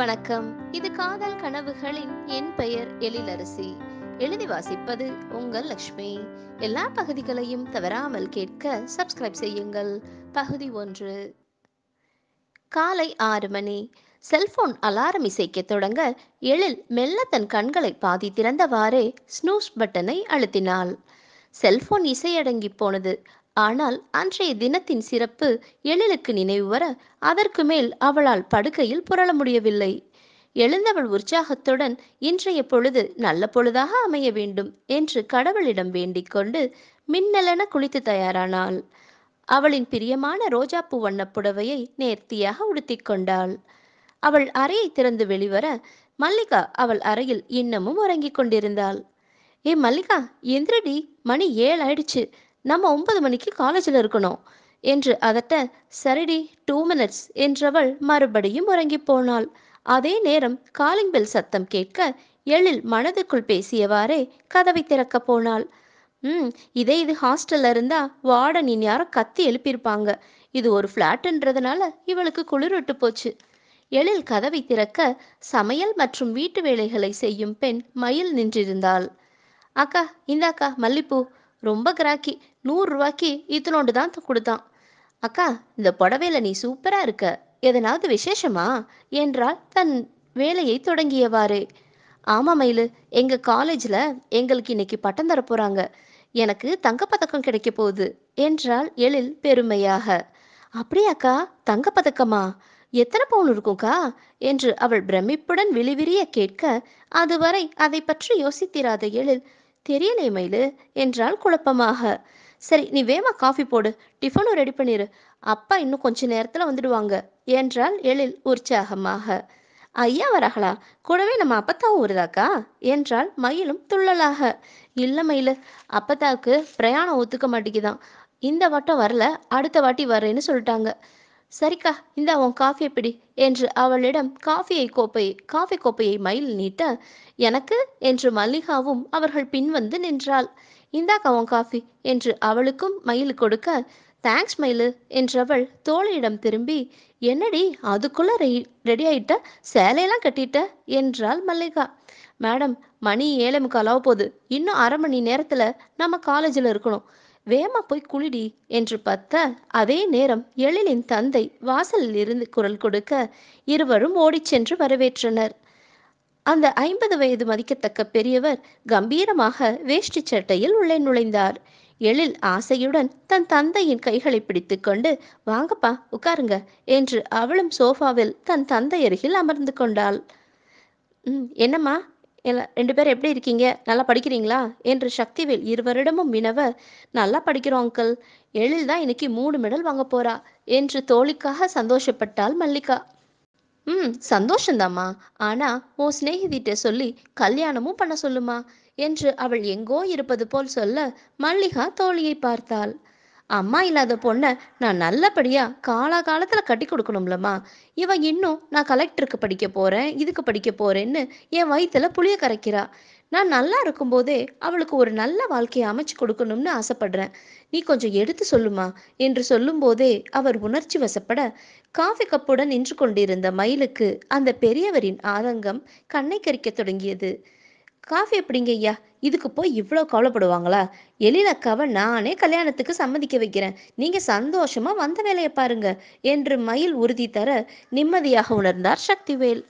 வணக்கம் இது காதல் கனவுகளின் என் பெயர் எழிலரசி எழுதி வாசிப்பது உங்கள் லக்ஷ்மி எல்லா பகுதிகளையும் தவறாமல் கேட்க சப்ஸ்கிரைப் செய்யுங்கள் பகுதி ஒன்று காலை ஆறு மணி செல்போன் அலாரம் இசைக்க தொடங்க எழில் மெல்ல தன் கண்களை பாதி திறந்தவாறே ஸ்னூஸ் பட்டனை அழுத்தினாள் செல்போன் இசையடங்கி போனது ஆனால் அன்றைய தினத்தின் சிறப்பு எழிலுக்கு நினைவு வர அதற்கு மேல் அவளால் படுக்கையில் புரள முடியவில்லை எழுந்தவள் உற்சாகத்துடன் இன்றைய பொழுது நல்ல பொழுதாக அமைய வேண்டும் என்று கடவுளிடம் வேண்டிக் கொண்டு மின்னலென குளித்து தயாரானாள் அவளின் பிரியமான ரோஜாப்பூ வண்ண புடவையை நேர்த்தியாக உடுத்திக்கொண்டாள் அவள் அறையை திறந்து வெளிவர மல்லிகா அவள் அறையில் இன்னமும் உறங்கிக் கொண்டிருந்தாள் ஏ மல்லிகா எந்திரடி மணி ஏழாயிடுச்சு நம்ம ஒன்பது மணிக்கு காலேஜில் இருக்கணும் என்று அதட்ட சரிடி டூ மினிட்ஸ் என்றவள் மறுபடியும் உறங்கி போனாள் அதே நேரம் காலிங் பெல் சத்தம் கேட்க எழில் மனதுக்குள் பேசியவாறே கதவை திறக்க போனாள் ம் இதே இது ஹாஸ்டல்ல இருந்தா வார்டன் யாரோ கத்தி எழுப்பியிருப்பாங்க இது ஒரு ஃப்ளாட்டுன்றதுனால இவளுக்கு குளிர் விட்டு போச்சு எழில் கதவை திறக்க சமையல் மற்றும் வீட்டு வேலைகளை செய்யும் பெண் மயில் நின்றிருந்தாள் அக்கா இந்தாக்கா மல்லிப்பூ ரொம்ப கிராக்கி நூறுரூவாய்க்கு இத்தனோண்டு தான் கொடுத்தான் அக்கா இந்த புடவையில நீ சூப்பரா இருக்க எதனாவது விசேஷமா என்றால் தன் வேலையை தொடங்கியவாறு ஆமா மயிலு எங்க காலேஜ்ல எங்களுக்கு இன்னைக்கு பட்டம் தர போறாங்க எனக்கு தங்கப்பதக்கம் கிடைக்க போகுது என்றால் எழில் பெருமையாக அப்படியாக்கா தங்கப்பதக்கமா எத்தனை பவுன் இருக்கும்க்கா என்று அவள் பிரமிப்புடன் விழிவிரிய கேட்க அதுவரை அதை பற்றி யோசித்திராத எழில் தெரியலே மயிலு என்றால் குழப்பமாக சரி நீ வேமா காஃபி போடு டிஃபனும் ரெடி பண்ணிடு அப்பா இன்னும் கொஞ்ச நேரத்தில் வந்துடுவாங்க என்றால் எழில் உற்சாகமாக ஐயா வரகளா கூடவே நம்ம அப்பத்தாவும் வருதாக்கா என்றால் மயிலும் துள்ளலாக இல்லை மயிலு அப்பத்தாவுக்கு பிரயாணம் ஒத்துக்க மாட்டேங்குதான் இந்த வட்டம் வரல அடுத்த வாட்டி வரேன்னு சொல்லிட்டாங்க சரிக்கா இந்த உன் காஃபியை பிடி என்று அவளிடம் காஃபியை கோப்பை காஃபி கோப்பையை மயில் நீட்ட எனக்கு என்று மல்லிகாவும் அவர்கள் பின் வந்து நின்றாள் இந்தாக்கா உன் காஃபி என்று அவளுக்கும் மயில் கொடுக்க தேங்க்ஸ் மயிலு என்றவள் தோழியிடம் திரும்பி என்னடி அதுக்குள்ள ரெடி ரெடி ஆயிட்ட சேலையெல்லாம் கட்டிட்ட என்றாள் மல்லிகா மேடம் மணி ஏழை முக்கால் போகுது இன்னும் அரை மணி நேரத்துல நம்ம காலேஜில் இருக்கணும் வேமா போய் குளிடி என்று பார்த்த அதே நேரம் எழிலின் தந்தை வாசலில் இருந்து குரல் கொடுக்க இருவரும் ஓடிச் சென்று வரவேற்றனர் அந்த ஐம்பது வயது மதிக்கத்தக்க பெரியவர் கம்பீரமாக வேஷ்டி சட்டையில் உள்ளே நுழைந்தார் எழில் ஆசையுடன் தன் தந்தையின் கைகளை பிடித்துக்கொண்டு வாங்கப்பா உட்காருங்க என்று அவளும் சோஃபாவில் தன் தந்தை அருகில் அமர்ந்து கொண்டாள் என்னம்மா எல்லாம் ரெண்டு பேரும் எப்படி இருக்கீங்க நல்லா படிக்கிறீங்களா என்று சக்திவேல் இருவரிடமும் வினவ நல்லா படிக்கிறோம் அங்கிள் எழில் தான் இன்னைக்கு மூணு மெடல் வாங்க போறா என்று தோழிக்காக சந்தோஷப்பட்டாள் மல்லிகா ம் சந்தோஷந்தாம்மா ஆனா உன் சிநேகிதிட்ட சொல்லி கல்யாணமும் பண்ண சொல்லுமா என்று அவள் எங்கோ இருப்பது போல் சொல்ல மல்லிகா தோழியை பார்த்தாள் அம்மா இல்லாத பொண்ணை நான் நல்லபடியாக காலாகாலத்தில் கட்டி கொடுக்கணும்லம்மா இவன் இன்னும் நான் கலெக்டருக்கு படிக்க போகிறேன் இதுக்கு படிக்க போகிறேன்னு என் வயித்துல புளிய கரைக்கிறா நான் நல்லா இருக்கும்போதே அவளுக்கு ஒரு நல்ல வாழ்க்கையை அமைச்சு கொடுக்கணும்னு ஆசைப்படுறேன் நீ கொஞ்சம் எடுத்து சொல்லுமா என்று சொல்லும்போதே அவர் உணர்ச்சி வசப்பட காஃபி கப்புடன் நின்று கொண்டிருந்த மயிலுக்கு அந்த பெரியவரின் ஆதங்கம் கண்ணை கரிக்க தொடங்கியது காஃபி எப்படிங்க ஐயா இதுக்கு போய் இவ்வளோ கவலைப்படுவாங்களா எழிலக்காவை நானே கல்யாணத்துக்கு சம்மதிக்க வைக்கிறேன் நீங்க சந்தோஷமா வந்த வேலையை பாருங்க என்று மயில் உறுதி தர நிம்மதியாக உணர்ந்தார் சக்திவேல்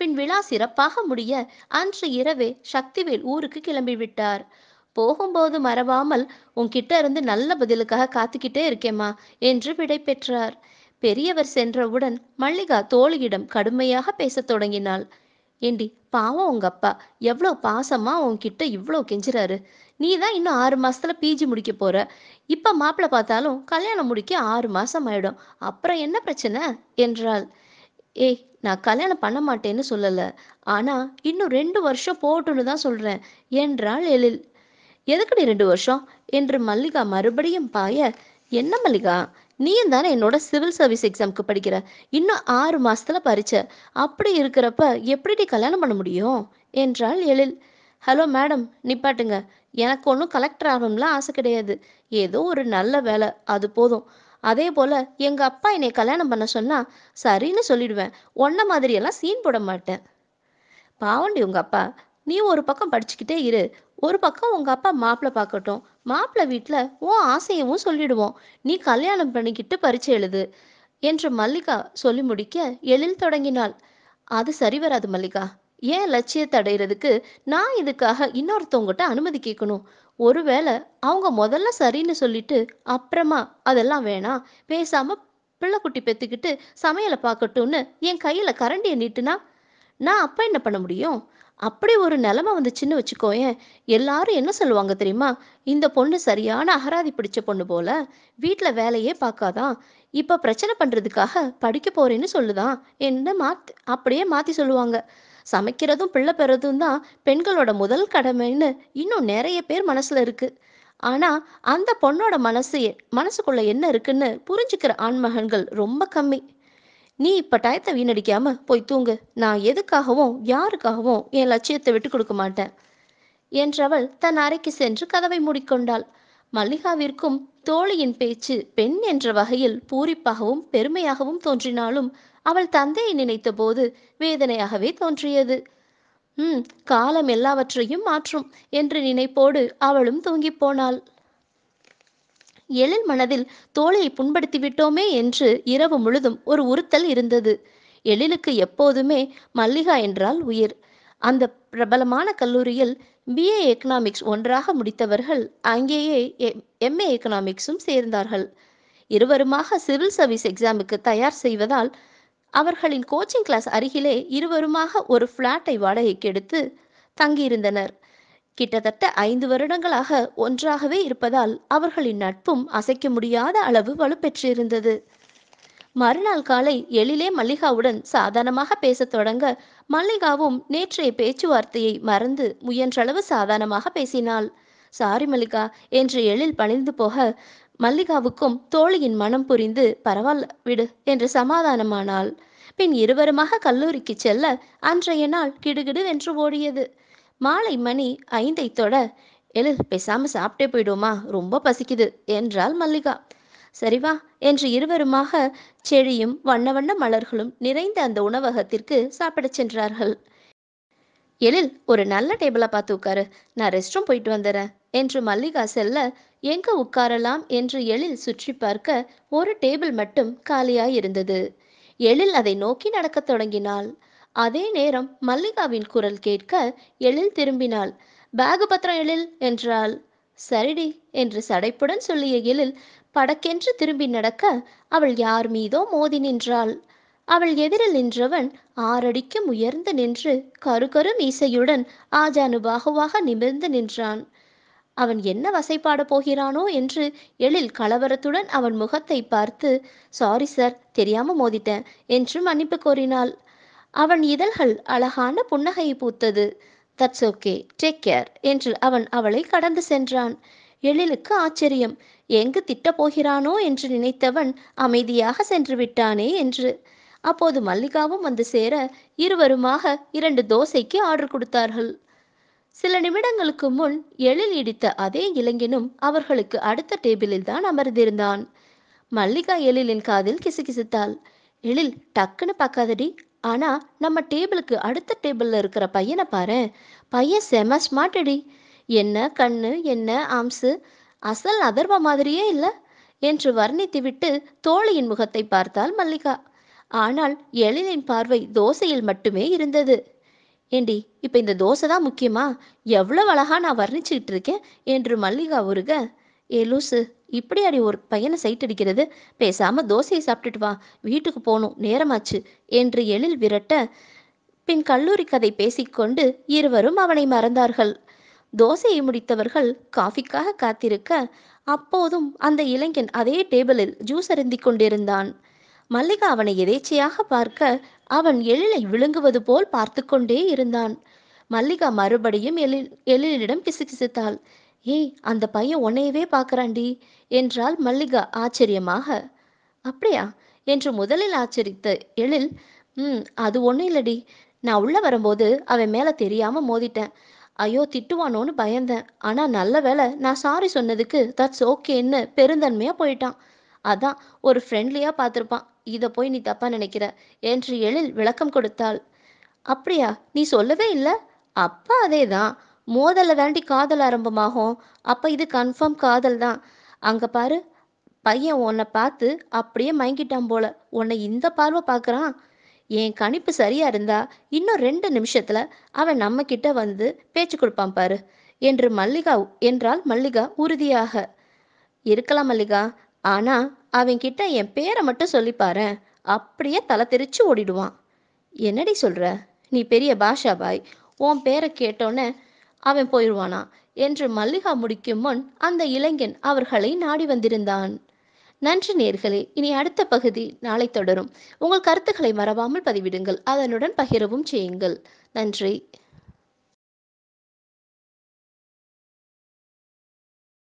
பின் விழா சிறப்பாக முடிய அன்று இரவே சக்திவேல் ஊருக்கு கிளம்பிவிட்டார் போகும்போது மறவாமல் உன்கிட்ட இருந்து நல்ல பதிலுக்காக காத்துக்கிட்டே இருக்கேம்மா என்று விடை பெற்றார் பெரியவர் சென்றவுடன் மல்லிகா தோழியிடம் கடுமையாக பேசத் தொடங்கினாள் ஏண்டி பாவம் உங்க அப்பா எவ்வளோ பாசமா உன்கிட்ட இவ்வளோ கெஞ்சுறாரு நீ தான் இன்னும் ஆறு மாசத்துல பிஜி முடிக்க போற இப்ப மாப்பிள்ள பார்த்தாலும் கல்யாணம் முடிக்க ஆறு மாசம் ஆயிடும் அப்புறம் என்ன பிரச்சனை என்றாள் ஏய் நான் கல்யாணம் பண்ண மாட்டேன்னு சொல்லல ஆனா இன்னும் ரெண்டு வருஷம் போட்டுன்னு தான் சொல்றேன் என்றாள் எழில் எதுக்குடி ரெண்டு வருஷம் என்று மல்லிகா மறுபடியும் பாய என்ன மல்லிகா நீயும் தானே என்னோட சிவில் சர்வீஸ் எக்ஸாமுக்கு படிக்கிற இன்னும் ஆறு மாசத்துல பறிச்ச அப்படி இருக்கிறப்ப எப்படி கல்யாணம் பண்ண முடியும் என்றாள் எழில் ஹலோ மேடம் நிப்பாட்டுங்க எனக்கு ஒன்றும் கலெக்டர் ஆகணும்லாம் ஆசை கிடையாது ஏதோ ஒரு நல்ல வேலை அது போதும் அதே போல் எங்கள் அப்பா என்னை கல்யாணம் பண்ண சொன்னால் சரின்னு சொல்லிடுவேன் ஒன்ன மாதிரியெல்லாம் சீன் போட மாட்டேன் பாவண்டி உங்க அப்பா நீ ஒரு பக்கம் படிச்சுக்கிட்டே இரு ஒரு பக்கம் உங்கள் அப்பா மாப்பிள்ளை பார்க்கட்டும் மாப்பிள்ளை வீட்டில் உன் ஆசையவும் சொல்லிடுவோம் நீ கல்யாணம் பண்ணிக்கிட்டு பரிச்சை எழுது என்று மல்லிகா சொல்லி முடிக்க எழில் தொடங்கினாள் அது சரி வராது மல்லிகா ஏன் லட்சியத்தை அடைகிறதுக்கு நான் இதுக்காக இன்னொருத்தவங்ககிட்ட அனுமதி கேட்கணும் ஒருவேளை அவங்க முதல்ல சரின்னு சொல்லிட்டு அப்புறமா அதெல்லாம் வேணாம் பேசாம பிள்ளைக்குட்டி பெத்துக்கிட்டு சமையலை பார்க்கட்டும்னு என் கையில் கரண்டியை நீட்டுனா நான் அப்போ என்ன பண்ண முடியும் அப்படி ஒரு நிலமை வந்துச்சுன்னு வச்சுக்கோயேன் எல்லாரும் என்ன சொல்லுவாங்க தெரியுமா இந்த பொண்ணு சரியான அகராதி பிடிச்ச பொண்ணு போல வீட்டில் வேலையே பார்க்காதான் இப்போ பிரச்சனை பண்ணுறதுக்காக படிக்க போறேன்னு சொல்லுதான் என்ன மாத் அப்படியே மாற்றி சொல்லுவாங்க சமைக்கிறதும் பிள்ளை பெறதும் தான் பெண்களோட முதல் கடமைன்னு இன்னும் நிறைய பேர் மனசில் இருக்குது ஆனால் அந்த பொண்ணோட மனசு மனசுக்குள்ளே என்ன இருக்குன்னு புரிஞ்சுக்கிற ஆண்மகன்கள் ரொம்ப கம்மி நீ இப்ப டயத்தை வீணடிக்காமல் போய் தூங்கு நான் எதுக்காகவும் யாருக்காகவும் என் லட்சியத்தை விட்டு கொடுக்க மாட்டேன் என்றவள் தன் அறைக்கு சென்று கதவை மூடிக்கொண்டாள் மல்லிகாவிற்கும் தோழியின் பேச்சு பெண் என்ற வகையில் பூரிப்பாகவும் பெருமையாகவும் தோன்றினாலும் அவள் தந்தையை நினைத்த போது வேதனையாகவே தோன்றியது ம் காலம் எல்லாவற்றையும் மாற்றும் என்று நினைப்போடு அவளும் தூங்கிப் போனாள் எழில் மனதில் தோலை புண்படுத்தி விட்டோமே என்று இரவு முழுதும் ஒரு உறுத்தல் இருந்தது எழிலுக்கு எப்போதுமே மல்லிகா என்றால் உயிர் அந்த பிரபலமான கல்லூரியில் பிஏ எக்கனாமிக்ஸ் ஒன்றாக முடித்தவர்கள் அங்கேயே எம்ஏ எக்கனாமிக்ஸும் சேர்ந்தார்கள் இருவருமாக சிவில் சர்வீஸ் எக்ஸாமுக்கு தயார் செய்வதால் அவர்களின் கோச்சிங் கிளாஸ் அருகிலே இருவருமாக ஒரு ஃப்ளாட்டை வாடகைக்கு எடுத்து தங்கியிருந்தனர் கிட்டத்தட்ட ஐந்து வருடங்களாக ஒன்றாகவே இருப்பதால் அவர்களின் நட்பும் அசைக்க முடியாத அளவு வலுப்பெற்றிருந்தது மறுநாள் காலை எழிலே மல்லிகாவுடன் சாதாரணமாக பேசத் தொடங்க மல்லிகாவும் நேற்றைய பேச்சுவார்த்தையை மறந்து முயன்றளவு சாதாரணமாக பேசினாள் சாரி மல்லிகா என்று எழில் பணிந்து போக மல்லிகாவுக்கும் தோழியின் மனம் புரிந்து பரவாயில்ல விடு என்று சமாதானமானாள் பின் இருவருமாக கல்லூரிக்கு செல்ல அன்றைய நாள் கிடுகிடு வென்று ஓடியது மாலை மணி ஐந்தை தொட எழு பேசாம சாப்பிட்டே போயிடுமா ரொம்ப பசிக்குது என்றாள் மல்லிகா சரிவா என்று இருவருமாக செடியும் வண்ண வண்ண மலர்களும் நிறைந்த அந்த உணவகத்திற்கு சாப்பிடச் சென்றார்கள் எழில் ஒரு நல்ல டேபிளா பார்த்து உட்காரு நான் ரெஸ்ட் ரூம் போயிட்டு வந்துறேன் என்று மல்லிகா செல்ல எங்க உட்காரலாம் என்று எழில் சுற்றி பார்க்க ஒரு டேபிள் மட்டும் காலியாய் இருந்தது எழில் அதை நோக்கி நடக்கத் தொடங்கினாள் அதே நேரம் மல்லிகாவின் குரல் கேட்க எழில் திரும்பினாள் பேகு பத்திரம் எழில் என்றாள் சரிடி என்று சடைப்புடன் சொல்லிய எழில் படக்கென்று திரும்பி நடக்க அவள் யார் மீதோ மோதி நின்றாள் அவள் எதிரில் நின்றவன் ஆறடிக்கும் உயர்ந்து நின்று கருகரு மீசையுடன் பாகுவாக நிமிர்ந்து நின்றான் அவன் என்ன வசைப்பாட போகிறானோ என்று எழில் கலவரத்துடன் அவன் முகத்தை பார்த்து சாரி சார் தெரியாம மோதிட்டேன் என்று மன்னிப்பு கோரினாள் அவன் இதழ்கள் அழகான புன்னகை பூத்தது தட்ஸ் ஓகே டேக் கேர் என்று அவன் அவளை கடந்து சென்றான் எழிலுக்கு ஆச்சரியம் எங்கு திட்டப் போகிறானோ என்று நினைத்தவன் அமைதியாக சென்று விட்டானே என்று அப்போது மல்லிகாவும் வந்து சேர இருவருமாக இரண்டு தோசைக்கு ஆர்டர் கொடுத்தார்கள் சில நிமிடங்களுக்கு முன் எழில் இடித்த அதே இளைஞனும் அவர்களுக்கு அடுத்த டேபிளில் தான் அமர்ந்திருந்தான் மல்லிகா எழிலின் காதில் கிசுகிசுத்தாள் எழில் டக்குன்னு பார்க்காதடி ஆனால் நம்ம டேபிளுக்கு அடுத்த டேபிளில் இருக்கிற பையனை பாரு பையன் செம ஸ்மார்ட்டடி என்ன கண்ணு என்ன ஆம்சு அசல் அதர்வ மாதிரியே இல்லை என்று வர்ணித்து விட்டு தோழியின் முகத்தை பார்த்தாள் மல்லிகா ஆனால் எழிலின் பார்வை தோசையில் மட்டுமே இருந்தது ஏண்டி இப்போ இந்த தோசை தான் முக்கியமா எவ்வளோ அழகாக நான் வர்ணிச்சுக்கிட்டு இருக்கேன் என்று மல்லிகா உருக ஏ லூசு இப்படி அடி ஒரு பையனை சைட் அடிக்கிறது பேசாம தோசையை சாப்பிட்டுட்டு வா வீட்டுக்கு போகணும் நேரமாச்சு என்று எழில் விரட்ட பின் கல்லூரி கதை பேசிக்கொண்டு இருவரும் அவனை மறந்தார்கள் தோசையை முடித்தவர்கள் காஃபிக்காக காத்திருக்க அப்போதும் அந்த இளைஞன் அதே டேபிளில் ஜூஸ் அருந்தி கொண்டிருந்தான் மல்லிகா அவனை எதேச்சையாக பார்க்க அவன் எழிலை விழுங்குவது போல் பார்த்து கொண்டே இருந்தான் மல்லிகா மறுபடியும் எழில் எழிலிடம் கிசுகிசுத்தாள் ஏய் அந்த பையன் உன்னையவே பார்க்கறாண்டி என்றாள் மல்லிகா ஆச்சரியமாக அப்படியா என்று முதலில் ஆச்சரித்த எழில் ம் அது ஒன்றும் இல்லடி நான் உள்ளே வரும்போது அவன் மேலே தெரியாமல் மோதிட்டேன் ஐயோ திட்டுவானோன்னு பயந்தேன் ஆனால் நல்ல வேலை நான் சாரி சொன்னதுக்கு தட்ஸ் ஓகேன்னு பெருந்தன்மையாக போயிட்டான் அதான் ஒரு ஃப்ரெண்ட்லியாக பார்த்துருப்பான் இதை போய் நீ தப்பாக நினைக்கிற என்று எழில் விளக்கம் கொடுத்தாள் அப்படியா நீ சொல்லவே இல்லை அப்பா அதே தான் மோதலில் தாண்டி காதல் ஆரம்பமாகும் அப்போ இது கன்ஃபார்ம் காதல் தான் அங்கே பாரு பையன் உன்னை பார்த்து அப்படியே மயங்கிட்டான் போல உன்னை இந்த பார்வை பார்க்குறான் என் கணிப்பு சரியா இருந்தா இன்னும் ரெண்டு நிமிஷத்துல அவன் நம்ம கிட்ட வந்து பேச்சு கொடுப்பான் பாரு என்று மல்லிகா என்றால் மல்லிகா உறுதியாக இருக்கலாம் மல்லிகா ஆனா அவன் கிட்ட என் பேரை மட்டும் சொல்லிப்பாரு அப்படியே தலை தெரிச்சு ஓடிடுவான் என்னடி சொல்ற நீ பெரிய பாஷா பாய் உன் பேரை கேட்டோன்னே அவன் போயிடுவானா என்று மல்லிகா முடிக்கும் முன் அந்த இளைஞன் அவர்களை நாடி வந்திருந்தான் நன்றி நேர்களே இனி அடுத்த பகுதி நாளை தொடரும் உங்கள் கருத்துக்களை மறவாமல் பதிவிடுங்கள் அதனுடன் பகிரவும் செய்யுங்கள் நன்றி